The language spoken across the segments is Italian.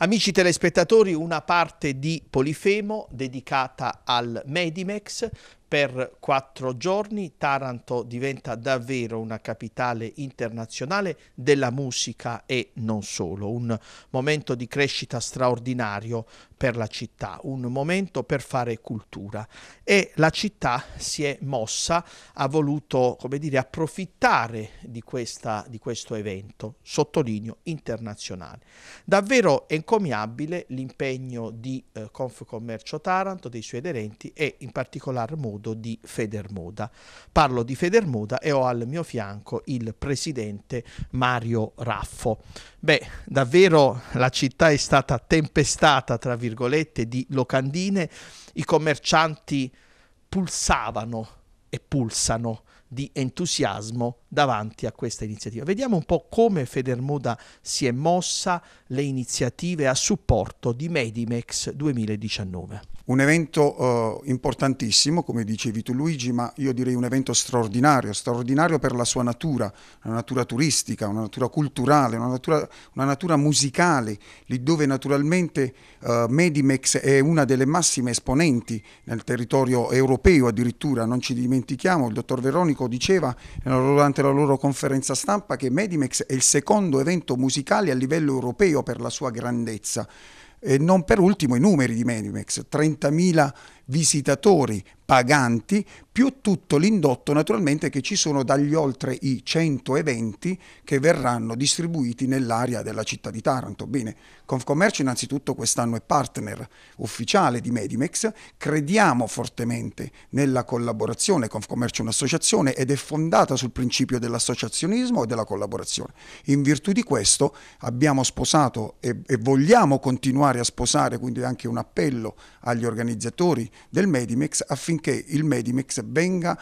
Amici telespettatori, una parte di Polifemo dedicata al Medimex, per quattro giorni Taranto diventa davvero una capitale internazionale della musica e non solo, un momento di crescita straordinario per la città, un momento per fare cultura e la città si è mossa, ha voluto come dire, approfittare di, questa, di questo evento, sottolineo internazionale. Davvero encomiabile l'impegno di eh, Confcommercio Taranto, dei suoi aderenti e in particolar modo nudo di Federmoda. Parlo di Federmoda e ho al mio fianco il presidente Mario Raffo. Beh, davvero la città è stata tempestata, tra virgolette, di locandine, i commercianti pulsavano e pulsano di entusiasmo davanti a questa iniziativa. Vediamo un po' come Federmoda si è mossa le iniziative a supporto di Medimex 2019 un evento eh, importantissimo, come dicevi tu Luigi, ma io direi un evento straordinario, straordinario per la sua natura, una natura turistica, una natura culturale, una natura, una natura musicale, lì dove naturalmente eh, Medimex è una delle massime esponenti nel territorio europeo addirittura, non ci dimentichiamo, il dottor Veronico diceva durante la loro conferenza stampa che Medimex è il secondo evento musicale a livello europeo per la sua grandezza. E non per ultimo i numeri di Menimex, 30.000 visitatori paganti più tutto l'indotto naturalmente che ci sono dagli oltre i 100 eventi che verranno distribuiti nell'area della città di Taranto. Bene, Confcommercio innanzitutto quest'anno è partner ufficiale di Medimex, crediamo fortemente nella collaborazione, Confcommercio è un'associazione ed è fondata sul principio dell'associazionismo e della collaborazione. In virtù di questo abbiamo sposato e, e vogliamo continuare a sposare, quindi anche un appello agli organizzatori del Medimix affinché il Medimix venga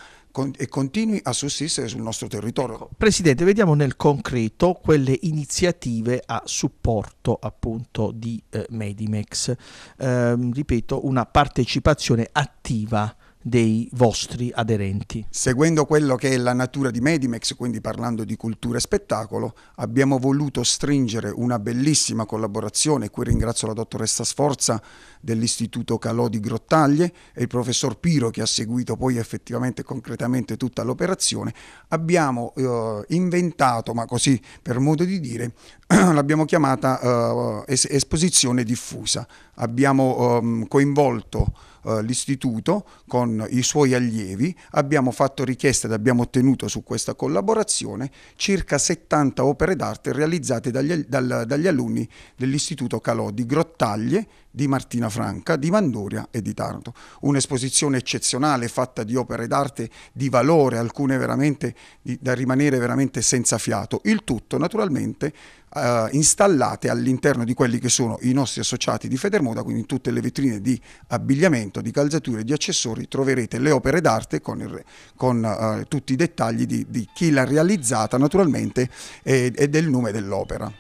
e continui a sussistere sul nostro territorio. Ecco, Presidente, vediamo nel concreto quelle iniziative a supporto appunto di eh, Medimex. Eh, ripeto, una partecipazione attiva dei vostri aderenti. Seguendo quello che è la natura di Medimex, quindi parlando di cultura e spettacolo, abbiamo voluto stringere una bellissima collaborazione, qui ringrazio la dottoressa Sforza dell'Istituto Calò di Grottaglie e il professor Piro che ha seguito poi effettivamente e concretamente tutta l'operazione, abbiamo eh, inventato, ma così per modo di dire, l'abbiamo chiamata eh, es esposizione diffusa. Abbiamo ehm, coinvolto eh, l'istituto con i suoi allievi, abbiamo fatto richiesta ed abbiamo ottenuto su questa collaborazione circa 70 opere d'arte realizzate dagli, dal, dagli alunni dell'istituto Calò di Grottaglie, di Martina Franca, di Mandoria e di Taranto. Un'esposizione eccezionale fatta di opere d'arte di valore, alcune veramente di, da rimanere veramente senza fiato, il tutto naturalmente eh, installate all'interno di quelli che sono i nostri associati di Federmoda, quindi in tutte le vetrine di abbigliamento, di calzature, di accessori troverete le opere d'arte con, il, con eh, tutti i dettagli di, di, chi l'ha realizzata naturalmente e, e del nome dell'opera.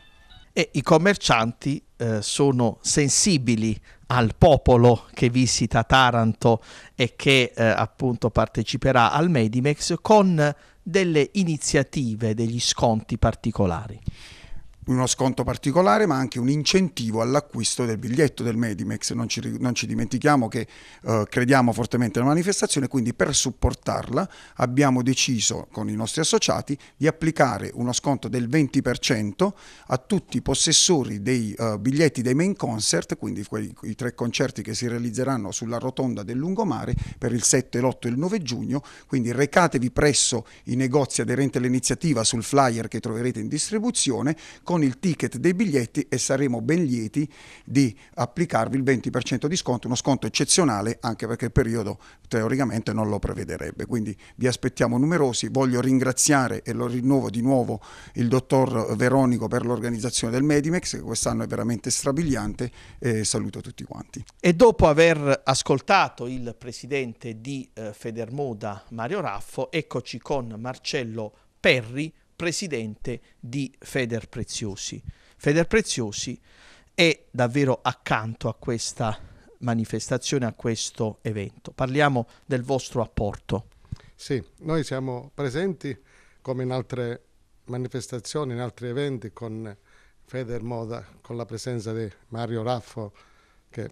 E i commercianti eh, sono sensibili al popolo che visita Taranto e che eh, appunto parteciperà al Medimex con delle iniziative, degli sconti particolari uno sconto particolare, ma anche un incentivo all'acquisto del biglietto del Medimex. Non ci, non ci dimentichiamo che eh, crediamo fortemente alla manifestazione, quindi per supportarla abbiamo deciso con i nostri associati di applicare uno sconto del 20% a tutti i possessori dei eh, biglietti dei main concert, quindi quei, i tre concerti che si realizzeranno sulla rotonda del lungomare per il 7, l'8 e il 9 giugno. Quindi recatevi presso i negozi aderenti all'iniziativa sul flyer che troverete in distribuzione. Con con il ticket dei biglietti e saremo ben lieti di applicarvi il 20% di sconto, uno sconto eccezionale anche perché il periodo teoricamente non lo prevederebbe. Quindi vi aspettiamo numerosi, voglio ringraziare e lo rinnovo di nuovo il dottor Veronico per l'organizzazione del Medimex che quest'anno è veramente strabiliante e saluto tutti quanti. E dopo aver ascoltato il presidente di eh, Federmoda Mario Raffo, eccoci con Marcello Perri presidente di Feder Preziosi. Feder Preziosi è davvero accanto a questa manifestazione, a questo evento. Parliamo del vostro apporto. Sì, noi siamo presenti come in altre manifestazioni, in altri eventi con Feder Moda, con la presenza di Mario Raffo che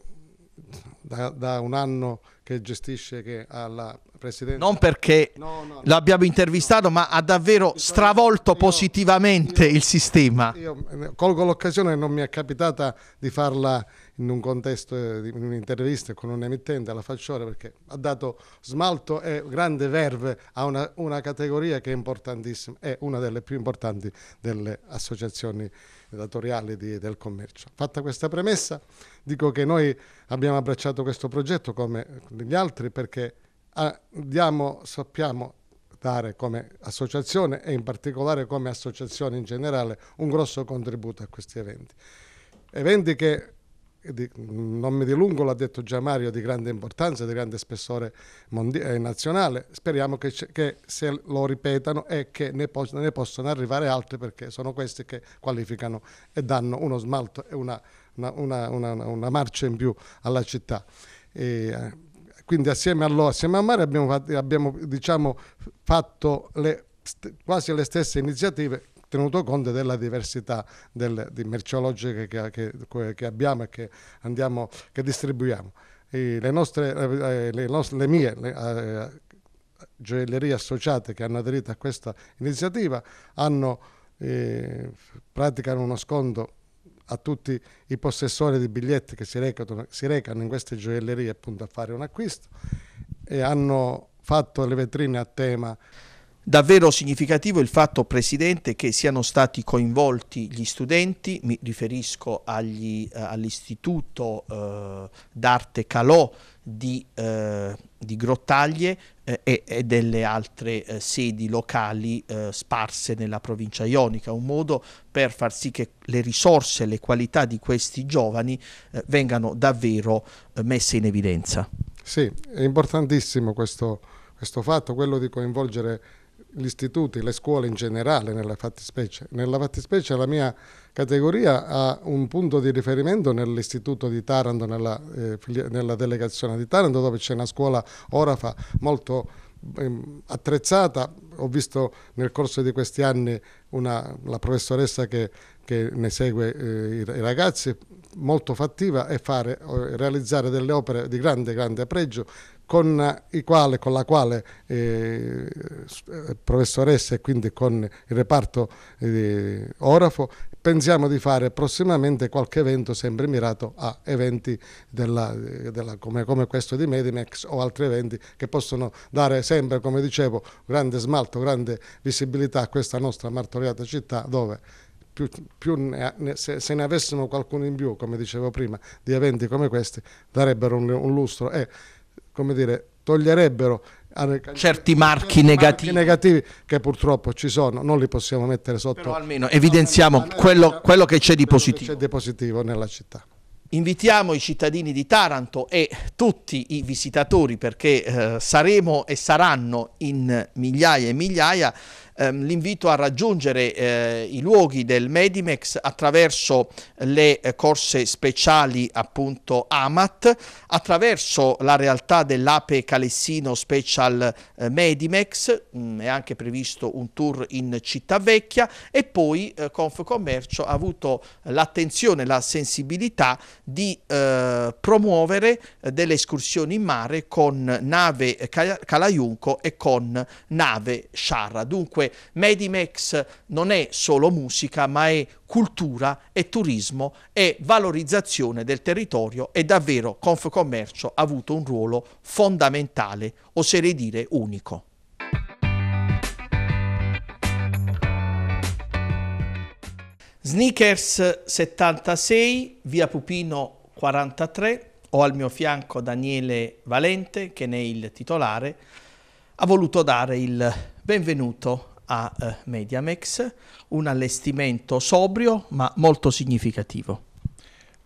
da, da un anno che gestisce, che ha la Presidente. Non perché no, no, l'abbiamo intervistato, ma ha davvero stravolto io, positivamente io, il sistema. Io colgo l'occasione, non mi è capitata di farla in un contesto, di eh, un'intervista con un emittente alla Facciore, perché ha dato smalto e grande verve a una, una categoria che è importantissima, è una delle più importanti delle associazioni datoriali di, del commercio. Fatta questa premessa, dico che noi abbiamo abbracciato questo progetto come gli altri perché Andiamo, ah, sappiamo dare come associazione e in particolare come associazione in generale un grosso contributo a questi eventi. Eventi che non mi dilungo, l'ha detto già Mario, di grande importanza, di grande spessore eh, nazionale. Speriamo che, che, se lo ripetano e che ne, po ne possano arrivare altri perché sono questi che qualificano e danno uno smalto e una, una, una, una marcia in più alla città. E, eh, quindi assieme a loro, assieme a Mare abbiamo, fatto, abbiamo diciamo, fatto le, quasi le stesse iniziative tenuto conto della diversità del, di merceologiche che, che, che, abbiamo e che, andiamo, che distribuiamo. E le, nostre, eh, eh, le, nostre, le mie le, eh, gioiellerie associate che hanno aderito a questa iniziativa hanno, eh, praticano uno sconto a tutti i possessori di biglietti che si recano, si recano in queste gioiellerie appunto a fare un acquisto e hanno fatto le vetrine a tema Davvero significativo il fatto, Presidente, che siano stati coinvolti gli studenti, mi riferisco agli, eh, all'Istituto eh, d'Arte Calò di, eh, di Grottaglie eh, e, e, delle altre eh, sedi locali eh, sparse nella provincia ionica, un modo per far sì che le risorse e le qualità di questi giovani vengano davvero messe in evidenza. Sì, è importantissimo questo, questo fatto, quello di coinvolgere gli istituti, le scuole in generale nella fattispecie. Nella fattispecie la mia categoria ha un punto di riferimento nell'istituto di Taranto, nella, eh, nella delegazione di Taranto dove c'è una scuola orafa molto ehm, attrezzata. Ho visto nel corso di questi anni una, la professoressa che, che ne segue eh, i, ragazzi, molto fattiva e fare, realizzare delle opere di grande, grande pregio con, quale, con la quale eh, eh, professoressa e quindi con il reparto eh, Orafo pensiamo di fare prossimamente qualche evento sempre mirato a eventi della, eh, della, come, come, questo di Medimex o altri eventi che possono dare sempre, come dicevo, grande smalto, grande visibilità a questa nostra martoriata città dove più, più ne, se, se, ne avessimo qualcuno in più, come dicevo prima, di eventi come questi, darebbero un, un lustro. E, come dire, toglierebbero certi marchi, marchi negativi. negativi. che purtroppo ci sono, non li possiamo mettere sotto. Però almeno evidenziamo quello, quello che c'è di positivo. C'è di positivo nella città. Invitiamo i cittadini di Taranto e tutti i visitatori perché eh, saremo e saranno in migliaia e migliaia ehm, l'invito a raggiungere eh, i luoghi del Medimex attraverso le eh, corse speciali appunto AMAT, attraverso la realtà dell'Ape Calessino Special eh, Medimex, mh, mm, è anche previsto un tour in Città Vecchia e poi eh, Confcommercio ha avuto l'attenzione, la sensibilità di eh, promuovere eh, delle escursioni in mare con nave eh, Calaiunco e con nave Sciarra. Dunque Dunque Medimex non è solo musica, ma è cultura e turismo e valorizzazione del territorio e davvero Confcommercio ha avuto un ruolo fondamentale, oserei dire unico. Sneakers 76, via Pupino 43, ho al mio fianco Daniele Valente che ne è il titolare, ha voluto dare il benvenuto a eh, Mediamex, un allestimento sobrio ma molto significativo.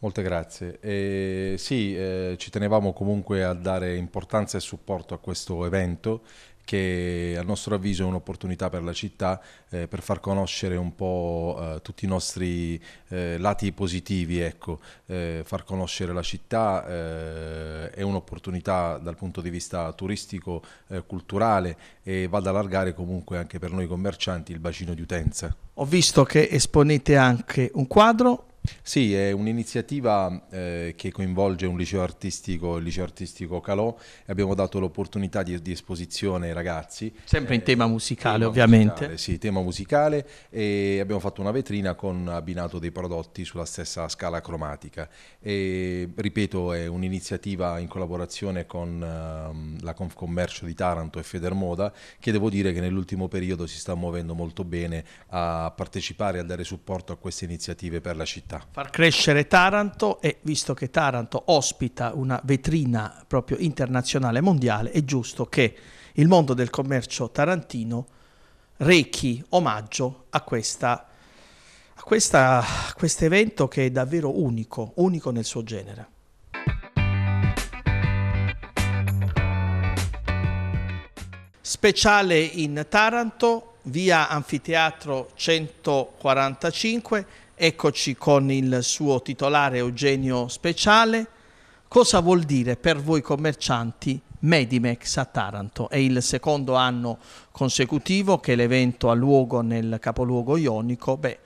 Molte grazie. Eh, sì, eh, ci tenevamo comunque a dare importanza e supporto a questo evento che a nostro avviso è un'opportunità per la città eh, per far conoscere un po' eh, tutti i nostri eh, lati positivi, ecco. Eh, far conoscere la città eh, è un'opportunità dal punto di vista turistico, eh, culturale e va ad allargare comunque anche per noi commercianti il bacino di utenza. Ho visto che esponete anche un quadro sì, è un'iniziativa eh, che coinvolge un liceo artistico, il liceo artistico Calò, e abbiamo dato l'opportunità di, di, esposizione ai ragazzi. Sempre in eh, tema musicale, tema ovviamente. Musicale, sì, tema musicale e abbiamo fatto una vetrina con abbinato dei prodotti sulla stessa scala cromatica. E, ripeto, è un'iniziativa in collaborazione con eh, la Confcommercio di Taranto e Federmoda, che devo dire che nell'ultimo periodo si sta muovendo molto bene a partecipare e a dare supporto a queste iniziative per la città. Santa. Far crescere Taranto e visto che Taranto ospita una vetrina proprio internazionale mondiale, è giusto che il mondo del commercio tarantino rechi omaggio a questa a questo evento che è davvero unico, unico nel suo genere. Speciale in Taranto, via Anfiteatro 145, Eccoci con il suo titolare Eugenio Speciale. Cosa vuol dire per voi commercianti Medimex a Taranto? È il secondo anno consecutivo che l'evento ha luogo nel capoluogo ionico. Beh,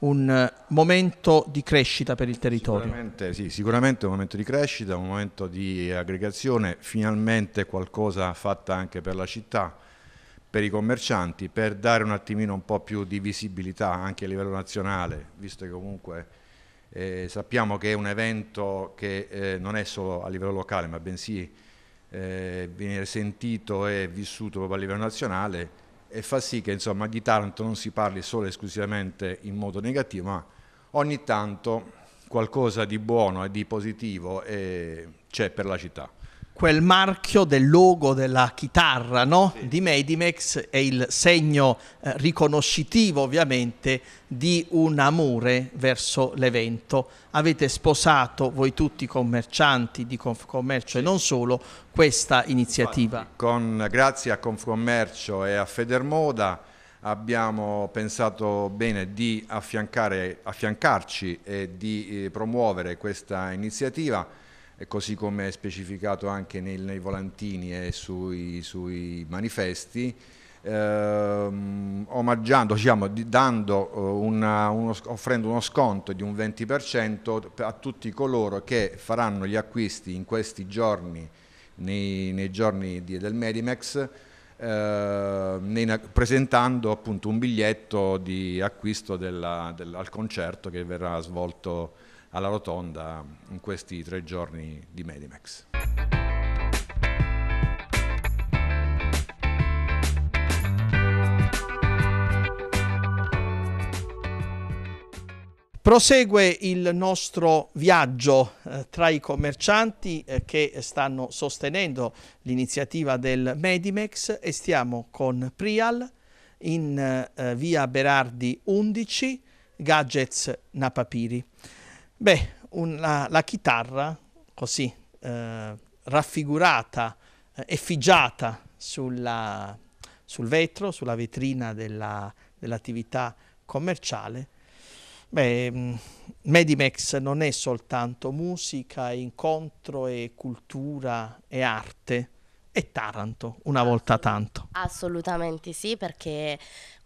un eh, momento di crescita per il territorio. Sicuramente, sì, sicuramente un momento di crescita, un momento di aggregazione, finalmente qualcosa fatta anche per la città per i commercianti, per dare un attimino un po' più di visibilità anche a livello nazionale, visto che comunque eh, sappiamo che è un evento che eh, non è solo a livello locale, ma bensì eh, viene sentito e vissuto proprio a livello nazionale e fa sì che insomma, di Taranto non si parli solo e esclusivamente in modo negativo, ma ogni tanto qualcosa di buono e di positivo eh, c'è per la città quel marchio del logo della chitarra no? sì. di Medimex è il segno eh, riconoscitivo ovviamente di un amore verso l'evento. Avete sposato voi tutti commercianti di Confcommercio sì. e non solo questa iniziativa. Infatti, con, grazie a Confcommercio e a Federmoda abbiamo pensato bene di affiancarci e di eh, promuovere questa iniziativa così come è specificato anche nei, nei volantini e sui, sui manifesti, ehm, omaggiando, diciamo, eh, una, uno, offrendo uno sconto di un 20% a tutti coloro che faranno gli acquisti in questi giorni, nei, nei giorni di, del Medimex, eh, presentando appunto un biglietto di acquisto della, del, al concerto che verrà svolto alla rotonda in questi tre giorni di Medimax. Prosegue il nostro viaggio eh, tra i commercianti eh, che stanno sostenendo l'iniziativa del Medimex e stiamo con Prial in eh, via Berardi 11, Gadgets Napapiri. Beh, una, la chitarra così eh, raffigurata, eh, effigiata sulla, sul vetro, sulla vetrina della, dell'attività commerciale. Beh, mm, Medimex non è soltanto musica, incontro e cultura e arte, è Taranto una volta tanto. Assolutamente sì, perché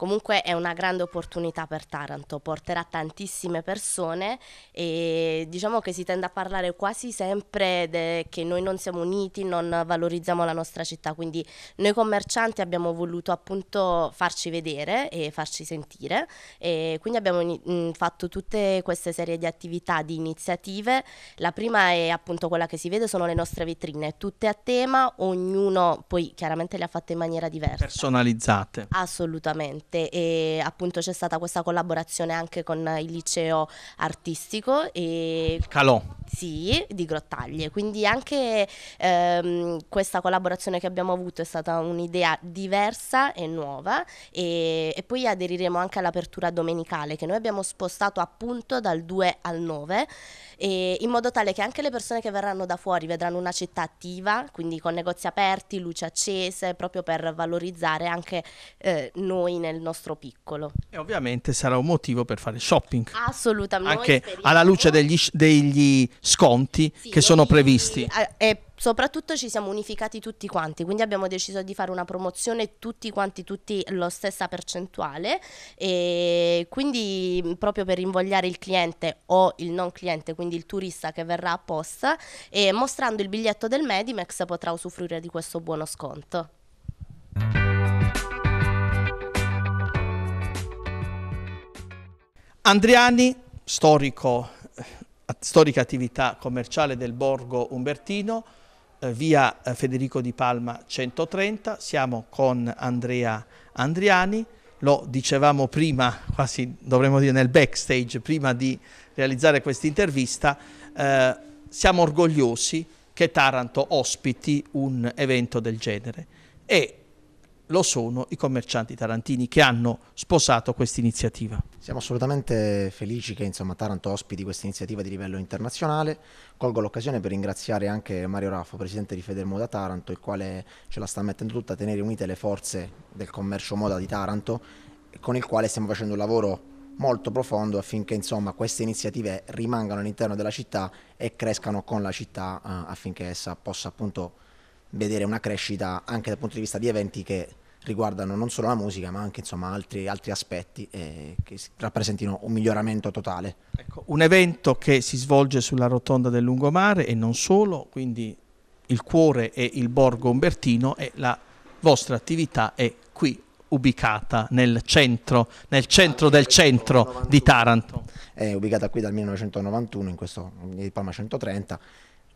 comunque è una grande opportunità per Taranto, porterà tantissime persone e diciamo che si tende a parlare quasi sempre de- che noi non siamo uniti, non valorizziamo la nostra città, quindi noi commercianti abbiamo voluto appunto farci vedere e farci sentire e quindi abbiamo in- mm, fatto tutte queste serie di attività, di iniziative, la prima è appunto quella che si vede sono le nostre vetrine, tutte a tema, ognuno poi chiaramente le ha fatte in maniera diversa. Personalizzate. Assolutamente arte e appunto c'è stata questa collaborazione anche con il liceo artistico. E... Calò. Sì, di grottaglie, quindi anche ehm, questa collaborazione che abbiamo avuto è stata un'idea diversa e nuova e, e, poi aderiremo anche all'apertura domenicale che noi abbiamo spostato appunto dal 2 al 9 e, in modo tale che anche le persone che verranno da fuori vedranno una città attiva, quindi con negozi aperti, luci accese, proprio per valorizzare anche eh, noi nel nostro piccolo. E ovviamente sarà un motivo per fare shopping. Assolutamente. Anche alla luce degli, degli sconti sì, che sono previsti. Eh, e, soprattutto ci siamo unificati tutti quanti, quindi abbiamo deciso di fare una promozione tutti quanti, tutti la stessa percentuale e quindi mm, proprio per invogliare il cliente o il non cliente, quindi il turista che verrà apposta e mostrando il biglietto del Medimex potrà usufruire di questo buono sconto. Andriani, storico storica attività commerciale del borgo Umbertino, eh, via eh, Federico di Palma 130, siamo con Andrea Andriani, lo dicevamo prima, quasi dovremmo dire nel backstage, prima di realizzare questa intervista, eh, siamo orgogliosi che Taranto ospiti un evento del genere e lo sono i commercianti tarantini che hanno sposato questa iniziativa. Siamo assolutamente felici che insomma, Taranto ospiti questa iniziativa di livello internazionale. Colgo l'occasione per ringraziare anche Mario Raffo, presidente di Federmoda Taranto, il quale ce la sta mettendo tutta a tenere unite le forze del commercio moda di Taranto, con il quale stiamo facendo un lavoro molto profondo affinché insomma, queste iniziative rimangano all'interno della città e crescano con la città eh, affinché essa possa appunto vedere una crescita anche dal punto di vista di eventi che riguardano non solo la musica ma anche insomma, altri, altri, aspetti eh, che rappresentino un miglioramento totale. Ecco, un evento che si svolge sulla rotonda del lungomare e non solo, quindi il cuore e il borgo umbertino e la vostra attività è qui ubicata nel centro, nel centro del centro di Taranto. È ubicata qui dal 1991 in questo di Palma 130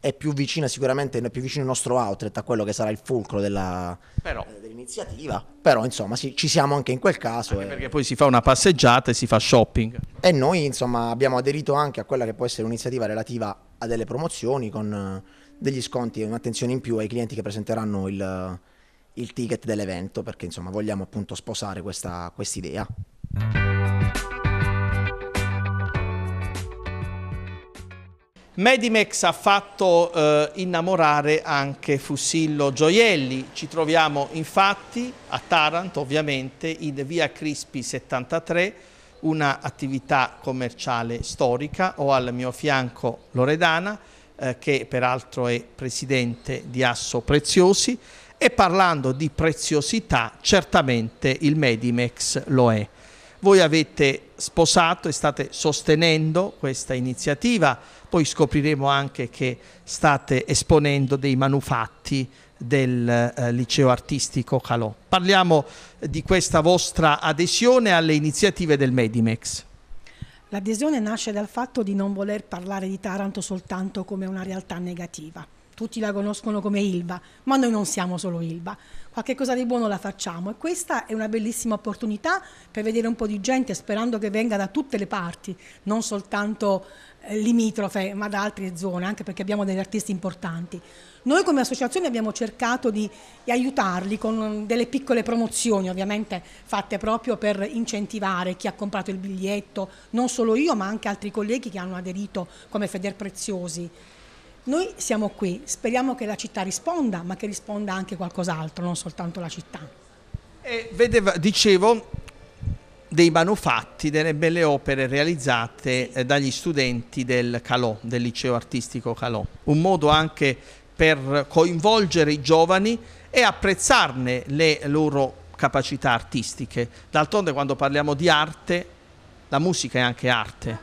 è più vicina sicuramente, è più vicino il nostro outlet a quello che sarà il fulcro della, però, eh, dell'iniziativa, però insomma sì, ci siamo anche in quel caso. E... Perché poi si fa una passeggiata e si fa shopping. E noi insomma abbiamo aderito anche a quella che può essere un'iniziativa relativa a delle promozioni con eh, degli sconti e un'attenzione in più ai clienti che presenteranno il, il ticket dell'evento perché insomma vogliamo appunto sposare questa idea. Medimex ha fatto eh, innamorare anche Fussillo Gioielli, ci troviamo infatti a Taranto ovviamente in via Crispi 73, una attività commerciale storica, ho al mio fianco Loredana eh, che peraltro è presidente di Asso Preziosi e parlando di preziosità certamente il Medimex lo è. Voi avete sposato e state sostenendo questa iniziativa, poi scopriremo anche che state esponendo dei manufatti del eh, liceo artistico Calò. Parliamo di questa vostra adesione alle iniziative del Medimex. L'adesione nasce dal fatto di non voler parlare di Taranto soltanto come una realtà negativa tutti la conoscono come Ilva, ma noi non siamo solo Ilva. Qualche cosa di buono la facciamo e questa è una bellissima opportunità per vedere un po' di gente sperando che venga da tutte le parti, non soltanto eh, limitrofe, ma da altre zone, anche perché abbiamo degli artisti importanti. Noi come associazione abbiamo cercato di, di aiutarli con delle piccole promozioni, ovviamente fatte proprio per incentivare chi ha comprato il biglietto, non solo io, ma anche altri colleghi che hanno aderito come Feder Preziosi. Noi siamo qui, speriamo che la città risponda, ma che risponda anche qualcos'altro, non soltanto la città. E vedeva, dicevo, dei manufatti, delle belle opere realizzate eh, dagli studenti del Calò, del liceo artistico Calò. Un modo anche per coinvolgere i giovani e apprezzarne le loro capacità artistiche. D'altronde quando parliamo di arte, la musica è anche arte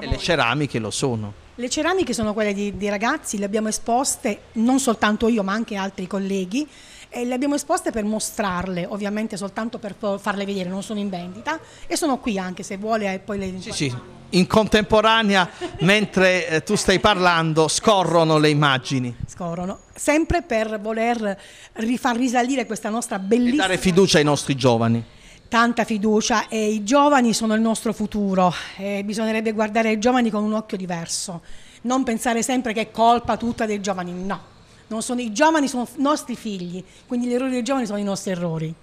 e le ceramiche lo sono. Le ceramiche sono quelle di, di ragazzi, le abbiamo esposte non soltanto io ma anche altri colleghi. E le abbiamo esposte per mostrarle, ovviamente soltanto per farle vedere, non sono in vendita e sono qui anche se vuole e poi le Sì, sì. In contemporanea, mentre eh, tu stai parlando, scorrono le immagini. Scorrono, sempre per voler rifar risalire questa nostra bellissima... E dare fiducia ai nostri giovani tanta fiducia e i giovani sono il nostro futuro e bisognerebbe guardare i giovani con un occhio diverso, non pensare sempre che è colpa tutta dei giovani, no. Sono, I giovani sono i nostri figli, quindi gli errori dei giovani sono i nostri errori.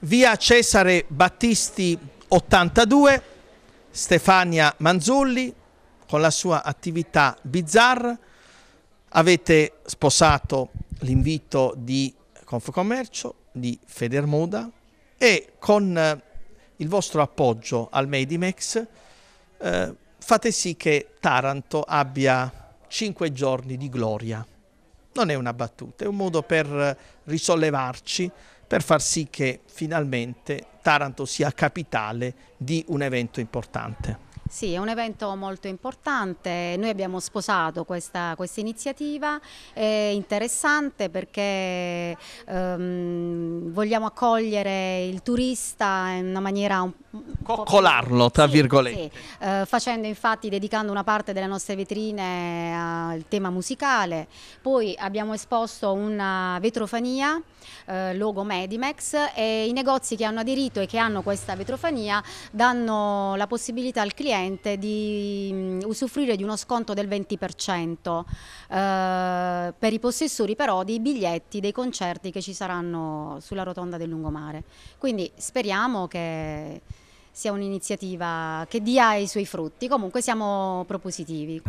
Via Cesare Battisti 82, Stefania Manzulli, con la sua attività bizzarra, avete sposato l'invito di Confcommercio, di Federmoda e con eh, il vostro appoggio al Medimex eh, fate sì che Taranto abbia cinque giorni di gloria. Non è una battuta, è un modo per risollevarci, per far sì che finalmente Taranto sia capitale di un evento importante. Sì, è un evento molto importante, noi abbiamo sposato questa, questa iniziativa, è interessante perché ehm, vogliamo accogliere il turista in una maniera un Coccolarlo, tra sì, virgolette. Sì. Eh, facendo infatti, dedicando una parte delle nostre vetrine al tema musicale, poi abbiamo esposto una vetrofania, eh, logo Medimex e i negozi che hanno aderito e che hanno questa vetrofania danno la possibilità al cliente cliente di mm, usufruire di uno sconto del 20% eh, per i possessori però dei biglietti dei concerti che ci saranno sulla rotonda del lungomare. Quindi speriamo che sia un'iniziativa che dia i suoi frutti, comunque siamo propositivi.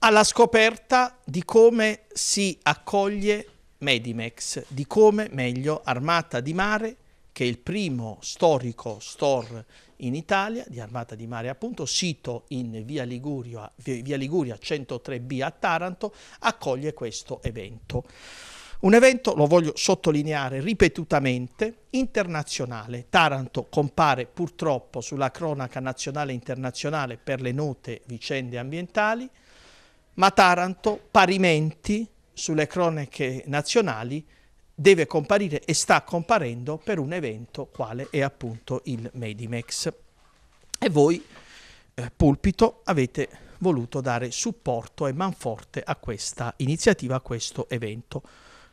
alla scoperta di come si accoglie Medimex, di come meglio armata di mare che è il primo storico store in Italia di Armata di Mare appunto, sito in via Liguria, via Liguria 103B a Taranto, accoglie questo evento. Un evento, lo voglio sottolineare ripetutamente, internazionale. Taranto compare purtroppo sulla cronaca nazionale e internazionale per le note vicende ambientali, ma Taranto parimenti sulle cronache nazionali deve comparire e sta comparendo per un evento quale è appunto il Medimex. E voi, eh, pulpito, avete voluto dare supporto e manforte a questa iniziativa, a questo evento,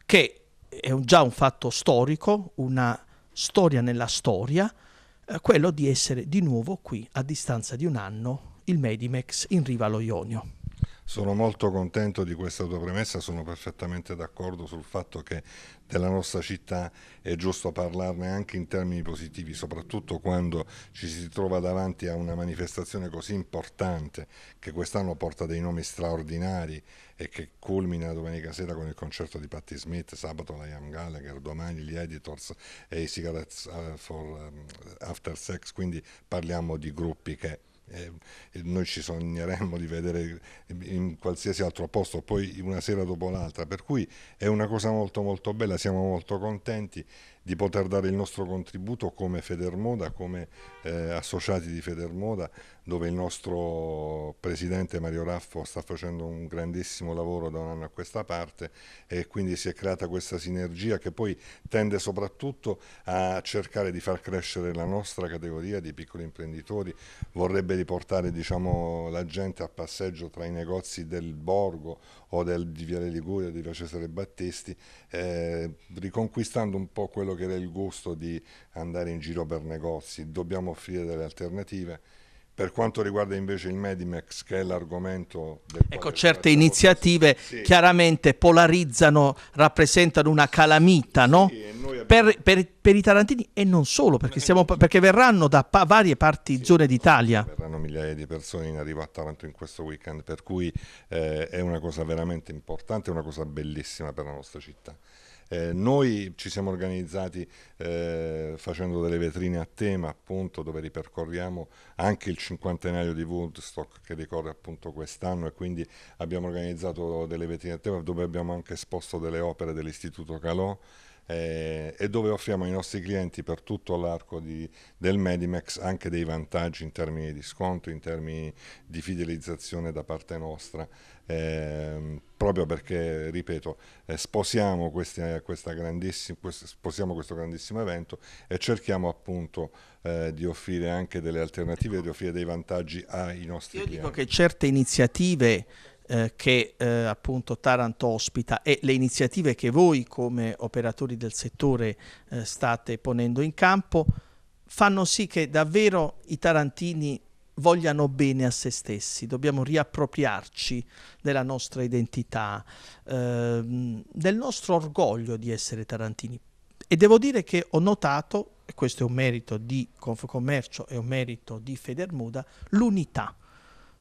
che è un, già un fatto storico, una storia nella storia, eh, quello di essere di nuovo qui a distanza di un anno il Medimex in riva allo Ionio. Sono molto contento di questa tua premessa, sono perfettamente d'accordo sul fatto che della nostra città è giusto parlarne anche in termini positivi, soprattutto quando ci si trova davanti a una manifestazione così importante che quest'anno porta dei nomi straordinari e che culmina domenica sera con il concerto di Patti Smith, sabato la Ian Gallagher, domani gli Editors e i Cigarettes eh, for ehm, After Sex, quindi parliamo di gruppi che eh, noi ci sogneremmo di vedere in qualsiasi altro posto, poi una sera dopo l'altra, per cui è una cosa molto molto bella, siamo molto contenti di poter dare il nostro contributo come Federmoda, come eh, associati di Federmoda, dove il nostro presidente Mario Raffo sta facendo un grandissimo lavoro da un anno a questa parte e quindi si è creata questa sinergia che poi tende soprattutto a cercare di far crescere la nostra categoria di piccoli imprenditori, vorrebbe riportare diciamo, la gente a passeggio tra i negozi del borgo o del, di Viale Liguria, di Via Cesare Battisti, eh, riconquistando un po' quello che era il gusto di andare in giro per negozi. Dobbiamo offrire delle alternative per quanto riguarda invece il Medimex, che è l'argomento del Ecco, certe iniziative sì. chiaramente polarizzano, rappresentano una calamita, sì, no? Abbiamo... Per, per, per, i tarantini e non solo, perché, eh, siamo, perché verranno da pa varie parti, sì, zone d'Italia. Verranno migliaia di persone in arrivo a Taranto in questo weekend, per cui eh, è una cosa veramente importante, è una cosa bellissima per la nostra città. Eh, noi ci siamo organizzati eh, facendo delle vetrine a tema, appunto, dove ripercorriamo anche il cinquantenario di Woodstock che ricorre appunto quest'anno e quindi abbiamo organizzato delle vetrine a tema dove abbiamo anche esposto delle opere dell'Istituto Calò eh, e dove offriamo ai nostri clienti per tutto l'arco di, del Medimax anche dei vantaggi in termini di sconto, in termini di fidelizzazione da parte nostra, eh, proprio perché, ripeto, eh, sposiamo, questa, questa sposiamo, questo grandissimo evento e cerchiamo appunto eh, di offrire anche delle alternative, di offrire dei vantaggi ai nostri Io clienti. Io dico che certe iniziative eh, che eh, appunto Taranto ospita e le iniziative che voi come operatori del settore eh, state ponendo in campo fanno sì che davvero i tarantini vogliano bene a se stessi, dobbiamo riappropriarci della nostra identità, ehm, del nostro orgoglio di essere tarantini. E devo dire che ho notato, e questo è un merito di Confcommercio e un merito di Federmuda, l'unità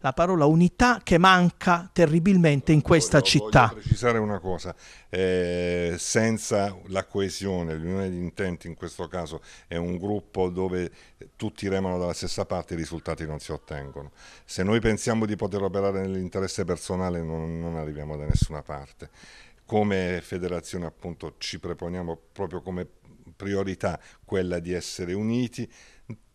la parola unità che manca terribilmente in questa voglio, città. Voglio precisare una cosa, eh, senza la coesione, l'unione di intenti in questo caso è un gruppo dove tutti remano dalla stessa parte e i risultati non si ottengono. Se noi pensiamo di poter operare nell'interesse personale non, non arriviamo da nessuna parte. Come federazione appunto ci preponiamo proprio come priorità quella di essere uniti,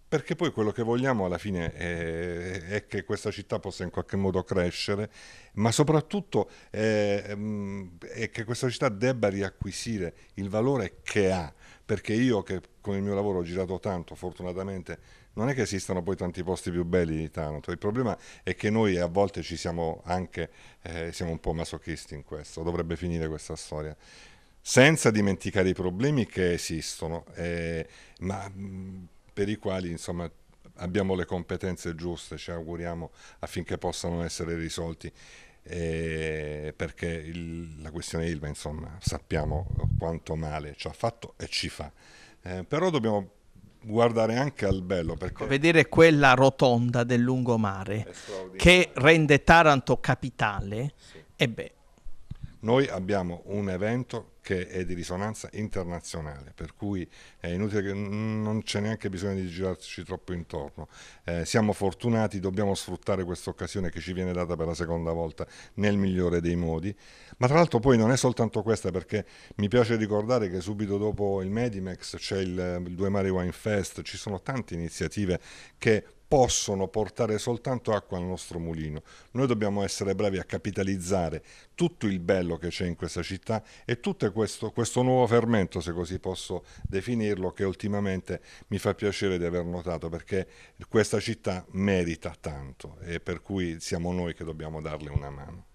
perché poi quello che vogliamo alla fine è, è, che questa città possa in qualche modo crescere, ma soprattutto è, eh, mm, è che questa città debba riacquisire il valore che ha, perché io che con il mio lavoro ho girato tanto, fortunatamente, non è che esistano poi tanti posti più belli di Taranto, il problema è che noi a volte ci siamo anche, eh, siamo un po' masochisti in questo, dovrebbe finire questa storia senza dimenticare i problemi che esistono, eh, ma mh, mm, per i quali insomma, abbiamo le competenze giuste, ci auguriamo affinché possano essere risolti. Eh, perché il, la questione ILVA, insomma, sappiamo quanto male ci ha fatto e ci fa. Eh, però dobbiamo guardare anche al bello. Ecco, perché... Vedere quella rotonda del lungomare che rende Taranto capitale, sì. e beh, noi abbiamo un evento che è di risonanza internazionale, per cui è inutile che non c'è neanche bisogno di girarci troppo intorno. Eh, siamo fortunati, dobbiamo sfruttare questa occasione che ci viene data per la seconda volta nel migliore dei modi. Ma tra l'altro poi non è soltanto questa, perché mi piace ricordare che subito dopo il Medimex c'è il, il Due Mari Wine Fest, ci sono tante iniziative che possono portare soltanto acqua al nostro mulino. Noi dobbiamo essere bravi a capitalizzare tutto il bello che c'è in questa città e tutto questo, questo, nuovo fermento, se così posso definirlo, che ultimamente mi fa piacere di aver notato perché questa città merita tanto e per cui siamo noi che dobbiamo darle una mano.